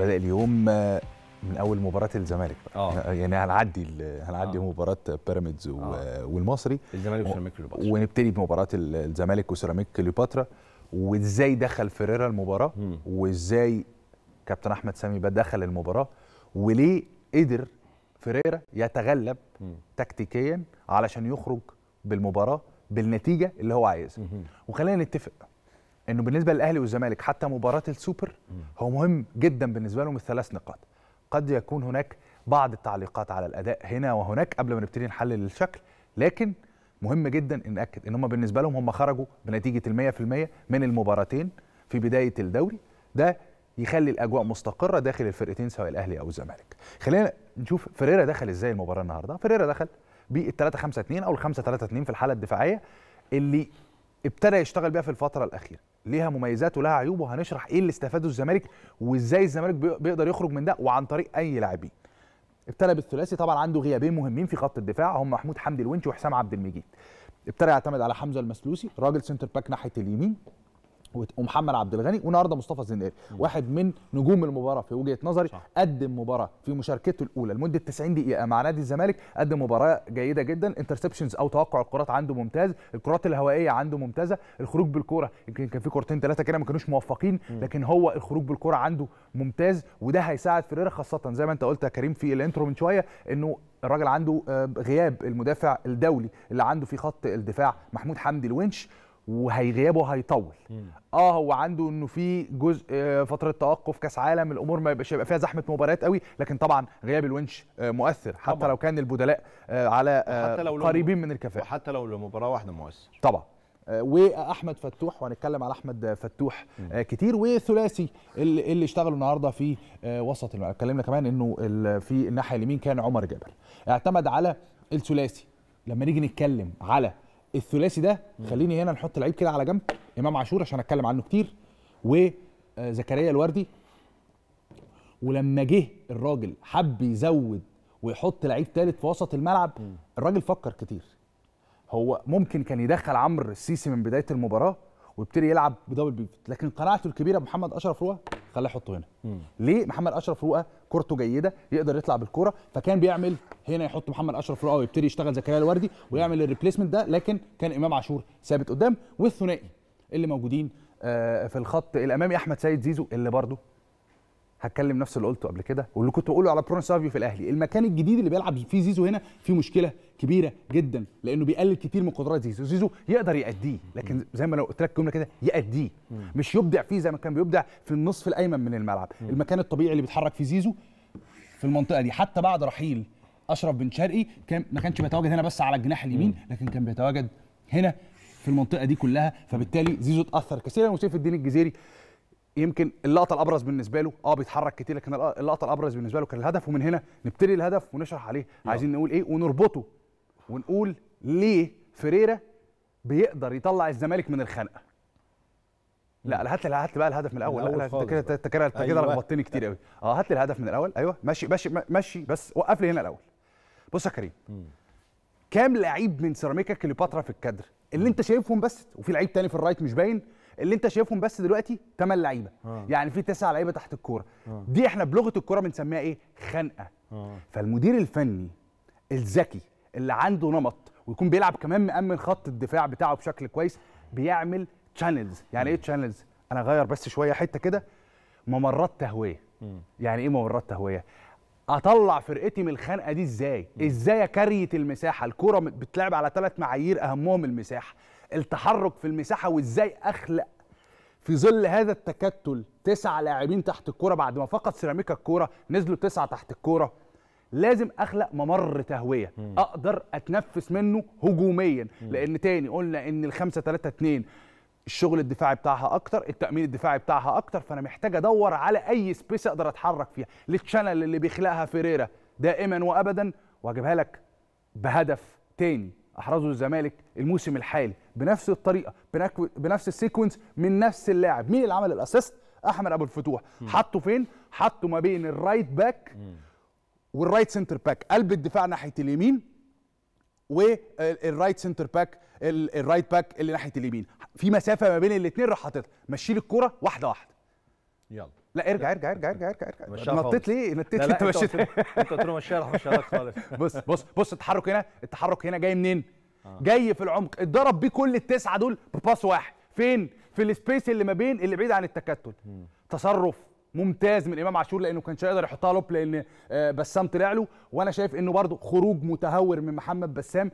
بدأ اليوم آه، من اول مباراه الزمالك بقى. آه. يعني, يعني هنعدي هنعدي آه. مباراه بيراميدز والمصري الزمالك وسيراميك كليوباترا ونبتدي بمباراه الزمالك وسيراميك كليوباترا وازاي دخل فيريرا المباراه م. وازاي كابتن احمد سامي دخل المباراه وليه قدر فيريرا يتغلب تكتيكيا علشان يخرج بالمباراه بالنتيجه اللي هو عايزها وخلينا نتفق انه بالنسبه للاهلي والزمالك حتى مباراه السوبر هو مهم جدا بالنسبه لهم الثلاث نقاط قد يكون هناك بعض التعليقات على الاداء هنا وهناك قبل ما نبتدي نحلل الشكل لكن مهم جدا ان ناكد ان هم بالنسبه لهم هم خرجوا بنتيجه ال 100% من المباراتين في بدايه الدوري ده يخلي الاجواء مستقره داخل الفرقتين سواء الاهلي او الزمالك خلينا نشوف فريرا دخل ازاي المباراه النهارده فريرا دخل بال 3 5 2 او ال 5 3 2 في الحاله الدفاعيه اللي ابتدى يشتغل بيها في الفتره الاخيره ليها مميزات ولها عيوب وهنشرح ايه اللي استفاده الزمالك وازاي الزمالك بيقدر يخرج من ده وعن طريق اي لاعبين ابتدى بالثلاثي طبعا عنده غيابين مهمين في خط الدفاع هم محمود حمدي الونش وحسام عبد المجيد ابتدى يعتمد على حمزه المسلوسي راجل سنتر باك ناحيه اليمين ومحمد عبد الغني والنهارده مصطفى الزنقري واحد من نجوم المباراه في وجهه نظري صح. قدم مباراه في مشاركته الاولى لمده 90 دقيقه مع نادي الزمالك قدم مباراه جيده جدا انترسبشنز او توقع الكرات عنده ممتاز الكرات الهوائيه عنده ممتازه الخروج بالكوره يمكن كان في كورتين ثلاثه كده ما كانوش موفقين لكن هو الخروج بالكوره عنده ممتاز وده هيساعد فيريرا خاصه زي ما انت قلت يا كريم في الانترو من شويه انه الراجل عنده آه، غياب المدافع الدولي اللي عنده في خط الدفاع محمود حمدي الونش وهيغيابه هيطول اه هو عنده انه في جزء آه، فتره توقف كاس عالم الامور ما يبقاش يبقى فيها زحمه مباريات قوي لكن طبعا غياب الونش آه، مؤثر حتى طبعا. لو كان البدلاء آه، على لو قريبين من الكفاءه حتى لو لمباراه واحده مؤثر طبعا واحمد فتوح وهنتكلم على احمد فتوح م. كتير وثلاثي اللي, اللي اشتغلوا النهارده في وسط الملعب اتكلمنا كمان انه في الناحيه اليمين كان عمر جابر اعتمد على الثلاثي لما نيجي نتكلم على الثلاثي ده خليني هنا نحط لعيب كده على جنب امام عاشور عشان اتكلم عنه كتير وزكريا آه، الوردي ولما جه الراجل حب يزود ويحط لعيب ثالث في وسط الملعب الراجل فكر كتير هو ممكن كان يدخل عمرو السيسي من بدايه المباراه ويبتدي يلعب بدبل بيفت لكن قناعته الكبيره محمد اشرف روح خليه احطه هنا مم. ليه محمد اشرف رؤى كورته جيده يقدر يطلع بالكوره فكان بيعمل هنا يحط محمد اشرف رؤى ويبتدي يشتغل زكريا الوردي ويعمل الريبليسمنت ده لكن كان امام عاشور ثابت قدام والثنائي اللي موجودين آه، في الخط الامامي احمد سيد زيزو اللي برده هتكلم نفس اللي قلته قبل كده واللي كنت بقوله على برونو سافيو في الاهلي المكان الجديد اللي بيلعب فيه زيزو هنا فيه مشكله كبيره جدا لانه بيقلل كتير من قدرات زيزو زيزو يقدر يأديه لكن زي ما انا قلت لك جمله كده يأديه مش يبدع فيه زي ما كان بيبدع في النصف الايمن من الملعب المكان الطبيعي اللي بيتحرك فيه زيزو في المنطقه دي حتى بعد رحيل اشرف بن شرقي كان ما كانش بيتواجد هنا بس على الجناح اليمين لكن كان بيتواجد هنا في المنطقه دي كلها فبالتالي زيزو اتاثر كثيرا وسيف الدين الجزيري يمكن اللقطه الابرز بالنسبه له اه بيتحرك كتير لكن اللقطه الابرز بالنسبه له كان الهدف ومن هنا نبتدي الهدف ونشرح عليه لا. عايزين نقول ايه ونربطه ونقول ليه فريره بيقدر يطلع الزمالك من الخنقه لا هات لي هات بقى الهدف من الاول لا انت كده انت كده انت كده أيوة. لخبطتني كتير قوي اه هات لي الهدف من الاول ايوه ماشي ماشي ماشي بس وقف لي هنا الاول بص يا كريم كام لعيب من سيراميكا كليوباترا في الكادر اللي انت شايفهم بس وفي لعيب تاني في الرايت مش باين اللي انت شايفهم بس دلوقتي 8 لعيبه آه. يعني في 9 لعيبه تحت الكوره آه. دي احنا بلغه الكوره بنسميها ايه خنقه آه. فالمدير الفني الذكي اللي عنده نمط ويكون بيلعب كمان مأمن خط الدفاع بتاعه بشكل كويس بيعمل تشانلز يعني ايه تشانلز انا اغير بس شويه حته كده ممرات تهويه يعني ايه ممرات تهويه اطلع فرقتي من الخنقه دي ازاي ازاي اكريت المساحه الكوره بتلعب على ثلاث معايير اهمهم المساحه التحرك في المساحه وازاي اخلق في ظل هذا التكتل تسع لاعبين تحت الكوره بعد ما فقد سيراميكا الكوره نزلوا تسعه تحت الكوره لازم اخلق ممر تهويه مم. اقدر اتنفس منه هجوميا مم. لان تاني قلنا ان الخمسة 3 2 الشغل الدفاعي بتاعها اكتر التامين الدفاعي بتاعها اكتر فانا محتاج ادور على اي سبيس اقدر اتحرك فيها للشانل اللي بيخلقها فيريرا دائما وابدا واجيبها لك بهدف تاني احرزه الزمالك الموسم الحالي بنفس الطريقه بنفس السيكونس من نفس اللاعب مين اللي عمل الاسيست احمد ابو الفتوح حطه فين حطه ما بين الرايت باك والرايت سنتر باك قلب الدفاع ناحيه اليمين والرايت سنتر باك الرايت باك اللي ناحيه اليمين في مسافه ما بين الاثنين راح حاططها مشيل الكوره واحده واحده يلا لا ارجع ارجع ارجع ارجع ارجع, ارجع. نطيت ليه نطيت ليه انت مشيت انت قلت له مشيها راح لك خالص بص بص بص التحرك هنا التحرك هنا جاي منين؟ آه. جاي في العمق اتضرب بيه كل التسعه دول بباس واحد فين؟ في السبيس اللي ما بين اللي بعيد عن التكتل تصرف ممتاز من امام عاشور لانه كان هيقدر يحطها لوب لان آه، بسام طلع له وانا شايف انه برده خروج متهور من محمد بسام